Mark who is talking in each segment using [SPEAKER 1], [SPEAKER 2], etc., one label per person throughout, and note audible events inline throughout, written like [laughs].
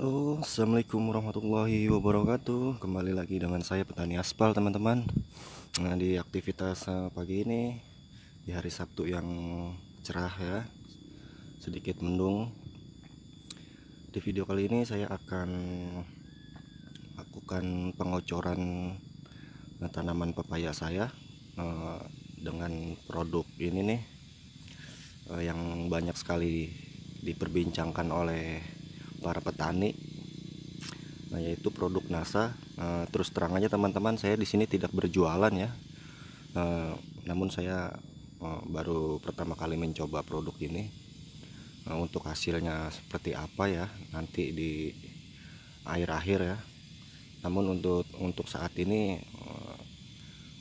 [SPEAKER 1] Halo, assalamualaikum warahmatullahi wabarakatuh. Kembali lagi dengan saya petani aspal teman-teman. Nah di aktivitas eh, pagi ini di hari Sabtu yang cerah ya, sedikit mendung. Di video kali ini saya akan lakukan pengocoran eh, tanaman pepaya saya eh, dengan produk ini nih yang banyak sekali diperbincangkan oleh para petani nah yaitu produk NASA nah, terus terang aja teman-teman saya di sini tidak berjualan ya nah, namun saya eh, baru pertama kali mencoba produk ini nah, untuk hasilnya seperti apa ya nanti di akhir akhir ya namun untuk untuk saat ini eh,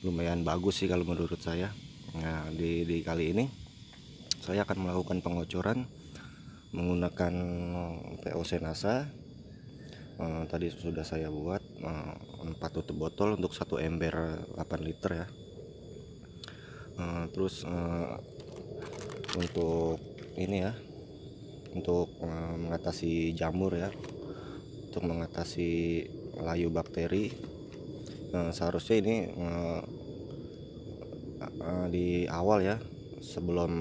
[SPEAKER 1] lumayan bagus sih kalau menurut saya nah di, di kali ini saya akan melakukan pengocoran menggunakan eh, POC NASA uh, tadi sudah saya buat eh, empat 4 tutup botol untuk satu ember 8 liter ya uh, terus uh, untuk ini ya untuk uh, mengatasi jamur ya untuk mengatasi layu bakteri uh, seharusnya ini uh, uh, di awal ya sebelum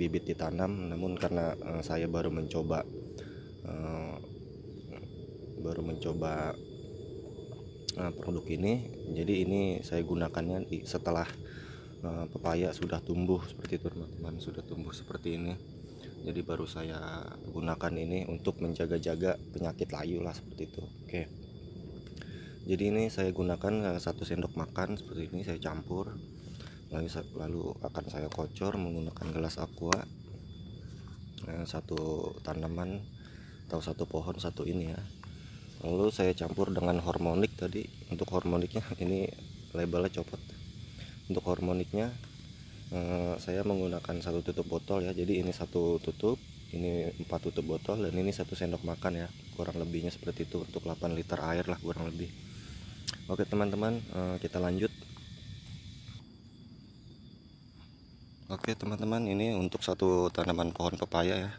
[SPEAKER 1] bibit ditanam namun karena eh, saya baru mencoba uh, baru mencoba uh, produk ini jadi ini saya gunakannya di, setelah uh, pepaya sudah tumbuh seperti itu teman-teman sudah tumbuh seperti ini jadi baru saya gunakan ini untuk menjaga-jaga penyakit layu lah seperti itu oke okay. jadi ini saya gunakan satu sendok makan seperti ini saya campur lalu, lalu akan saya kocor menggunakan gelas aqua satu tanaman atau satu pohon satu ini ya lalu saya campur dengan hormonik tadi untuk hormoniknya [laughs] ini labelnya copot untuk hormoniknya eh, saya menggunakan satu tutup botol ya jadi ini satu tutup ini empat tutup botol dan ini satu sendok makan ya kurang lebihnya seperti itu untuk 8 liter air lah kurang lebih oke teman-teman eh, kita lanjut Oke teman-teman ini untuk satu tanaman pohon pepaya ya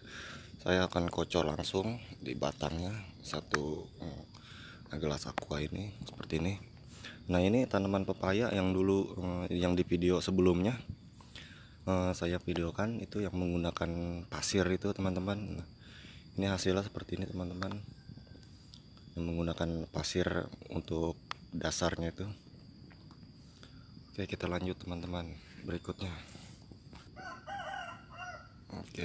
[SPEAKER 1] Saya akan kocor langsung di batangnya Satu eh, gelas aqua ini seperti ini Nah ini tanaman pepaya yang dulu eh, yang di video sebelumnya eh, Saya videokan itu yang menggunakan pasir itu teman-teman nah, Ini hasilnya seperti ini teman-teman Yang menggunakan pasir untuk dasarnya itu Oke kita lanjut teman-teman berikutnya Oke. Oke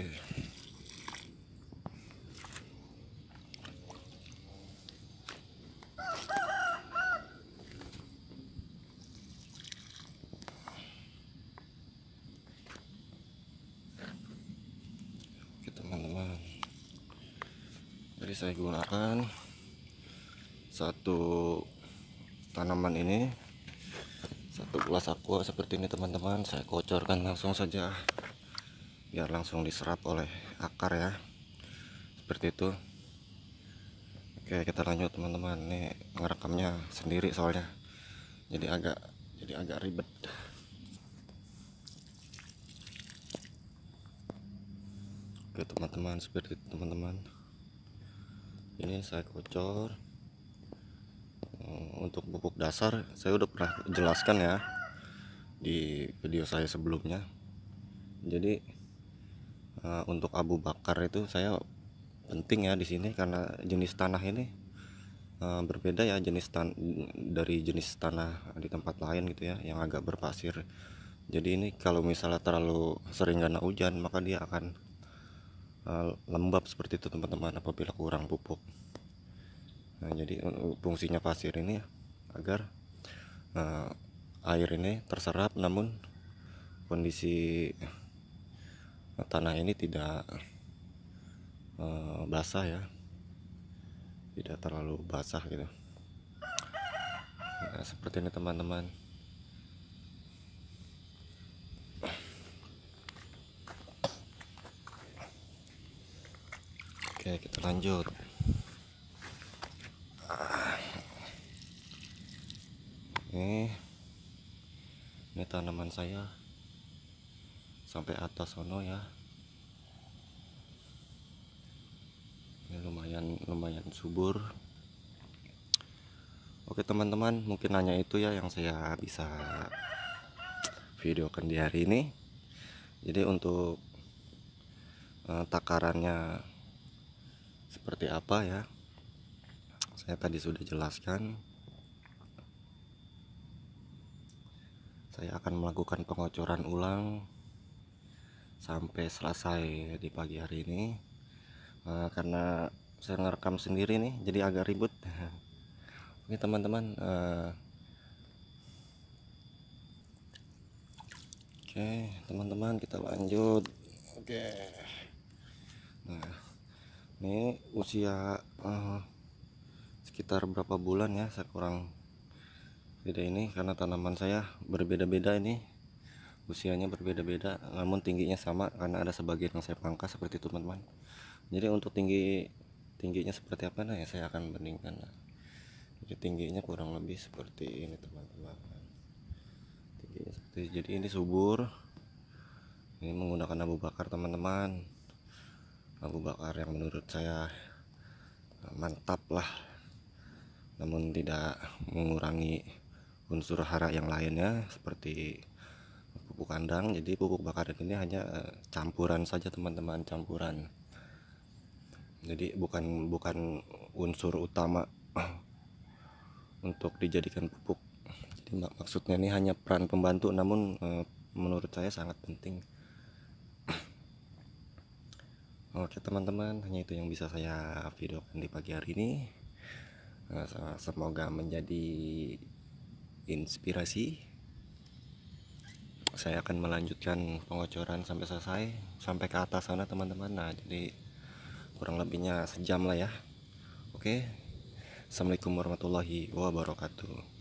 [SPEAKER 1] teman-teman. Jadi saya gunakan satu tanaman ini satu gelas aqua seperti ini teman-teman saya kocorkan langsung saja biar langsung diserap oleh akar ya seperti itu oke kita lanjut teman-teman ini ngerekamnya sendiri soalnya jadi agak jadi agak ribet oke teman-teman seperti itu teman-teman ini saya kocor eh, untuk pupuk dasar saya udah pernah jelaskan ya di video saya sebelumnya jadi Eh, untuk Abu Bakar itu saya penting ya di sini karena jenis tanah ini eh, berbeda ya jenis tan dari jenis tanah di tempat lain gitu ya yang agak berpasir jadi ini kalau misalnya terlalu sering karena hujan maka dia akan eh, lembab seperti itu teman-teman apabila kurang pupuk nah, jadi fungsinya pasir ini agar air ini terserap namun kondisi Nah, tanah ini tidak uh, basah ya tidak terlalu basah gitu nah, seperti ini teman-teman oke kita lanjut ah. ini ini tanaman saya sampai atas sono ya ini lumayan lumayan subur oke teman-teman mungkin hanya itu ya yang saya bisa videokan di hari ini jadi untuk uh, takarannya seperti apa ya saya tadi sudah jelaskan saya akan melakukan pengocoran ulang sampai selesai di pagi hari ini uh, karena saya ngerekam sendiri nih jadi agak ribut oke [laughs] teman-teman uh, oke teman-teman kita lanjut oke nah ini usia uh, sekitar berapa bulan ya saya kurang beda ini karena tanaman saya berbeda-beda ini usianya berbeda-beda namun tingginya sama karena ada sebagian yang saya pangkas seperti itu teman-teman jadi untuk tinggi tingginya seperti apa nah ya saya akan bandingkan nah, jadi tingginya kurang lebih seperti ini teman-teman tingginya seperti jadi ini subur ini menggunakan Abu Bakar teman-teman Abu Bakar yang menurut saya eh, mantap lah namun tidak mengurangi unsur hara yang lainnya seperti pupuk kandang jadi pupuk bakar ini hanya eh, campuran saja teman-teman campuran jadi bukan bukan unsur utama [clears throat] untuk dijadikan pupuk jadi mak maksudnya ini hanya peran pembantu namun e, menurut saya sangat penting [clears throat] oke teman-teman hanya itu yang bisa saya videokan di pagi hari ini e, semoga menjadi inspirasi saya akan melanjutkan pengocoran sampai selesai sampai ke atas sana teman-teman nah jadi kurang lebihnya sejam lah ya oke assalamualaikum warahmatullahi wabarakatuh